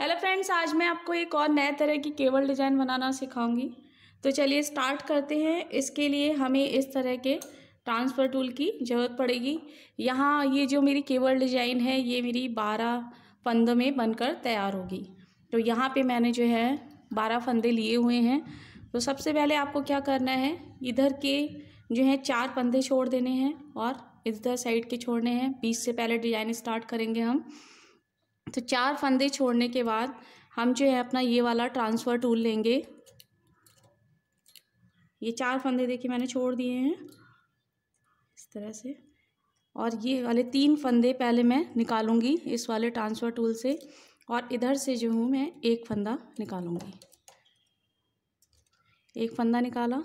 hello friends आज मैं आपको एक और नए तरह की केबल डिज़ाइन बनाना सिखाऊंगी तो चलिए स्टार्ट करते हैं इसके लिए हमें इस तरह के ट्रांसफ़र टूल की ज़रूरत पड़ेगी यहाँ ये जो मेरी केबल डिज़ाइन है ये मेरी बारह फंदों में बनकर तैयार होगी तो यहाँ पे मैंने जो है बारह फंदे लिए हुए हैं तो सबसे पहले आपको क्या करना है इधर के जो है चार फंदे छोड़ देने हैं और इधर साइड के छोड़ने हैं बीस से पहले डिज़ाइन स्टार्ट करेंगे हम तो चार फंदे छोड़ने के बाद हम जो है अपना ये वाला ट्रांसफ़र टूल लेंगे ये चार फंदे देखिए मैंने छोड़ दिए हैं इस तरह से और ये वाले तीन फंदे पहले मैं निकालूंगी इस वाले ट्रांसफ़र टूल से और इधर से जो हूँ मैं एक फंदा निकालूंगी एक फंदा निकाला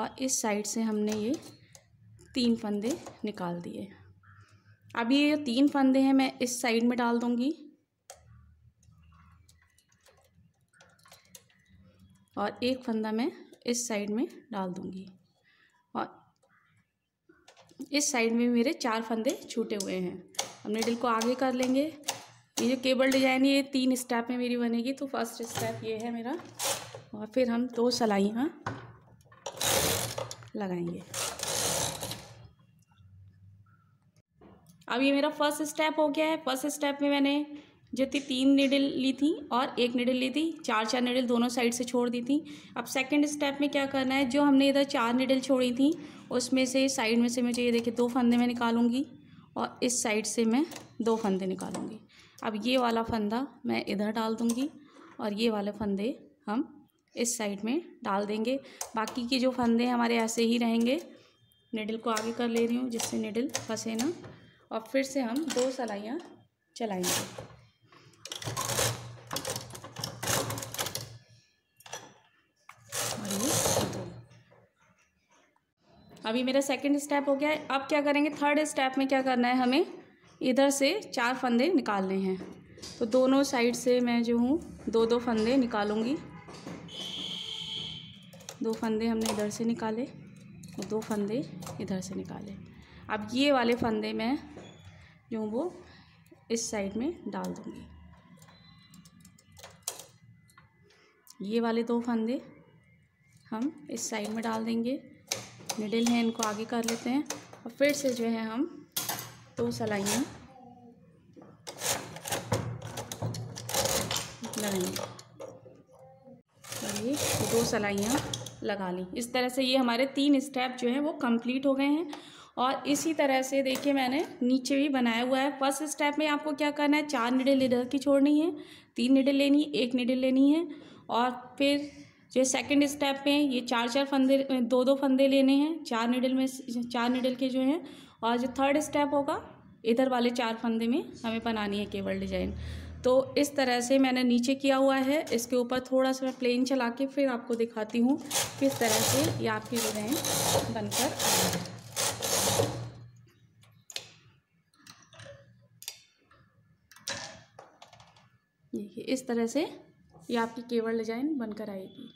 और इस साइड से हमने ये तीन फंदे निकाल दिए अब ये तीन फंदे हैं मैं इस साइड में डाल दूँगी और एक फंदा मैं इस साइड में डाल दूँगी और इस साइड में मेरे चार फंदे छूटे हुए हैं हम निडल को आगे कर लेंगे ये जो केबल डिजाइन ये तीन स्टेप में मेरी बनेगी तो फर्स्ट स्टेप ये है मेरा और फिर हम दो सलाइयाँ लगाएंगे अब ये मेरा फर्स्ट स्टेप हो गया है फर्स्ट स्टेप में मैंने जो थी तीन निडल ली थी और एक निडल ली थी चार चार निडल दोनों साइड से छोड़ दी थी अब सेकंड स्टेप में क्या करना है जो हमने इधर चार निडल छोड़ी थी उसमें से साइड में से मुझे ये देखिए दो फंदे मैं निकालूंगी और इस साइड से मैं दो फंदे निकालूंगी अब ये वाला फंदा मैं इधर डाल दूँगी और ये वाले फंदे हम इस साइड में डाल देंगे बाकी के जो फंदे हमारे ऐसे ही रहेंगे निडल को आगे कर ले रही हूँ जिससे निडल फंसे ना और फिर से हम दो सलाइयाँ चलाएंगे अभी मेरा सेकंड स्टेप हो गया है अब क्या करेंगे थर्ड स्टेप में क्या करना है हमें इधर से चार फंदे निकालने हैं तो दोनों साइड से मैं जो हूँ दो दो फंदे निकालूंगी दो फंदे हमने इधर से निकाले और दो फंदे इधर से निकाले अब ये वाले फंदे मैं जो वो इस साइड में डाल दूँगी ये वाले दो फंदे हम इस साइड में डाल देंगे निडल हैं इनको आगे कर लेते हैं और फिर से जो है हम दो सलाइयाँ लगाएंगे तो दो सलाइयाँ लगा ली इस तरह से ये हमारे तीन स्टेप जो हैं वो कंप्लीट हो गए हैं और इसी तरह से देखिए मैंने नीचे भी बनाया हुआ है फर्स्ट स्टेप में आपको क्या करना है चार निडल इधर की छोड़नी है तीन निडल लेनी है एक निडल लेनी है और फिर जो सेकंड स्टेप में ये चार चार फंदे दो दो फंदे लेने हैं चार निडल में चार निडल के जो हैं और जो थर्ड स्टेप होगा इधर वाले चार फंदे में हमें बनानी है केवल डिजाइन तो इस तरह से मैंने नीचे किया हुआ है इसके ऊपर थोड़ा सा मैं प्लेन चला के फिर आपको दिखाती हूँ किस तरह से ये आपकी डिजाइन बनकर देखिए इस तरह से ये आपकी केवल डिजाइन बनकर आएगी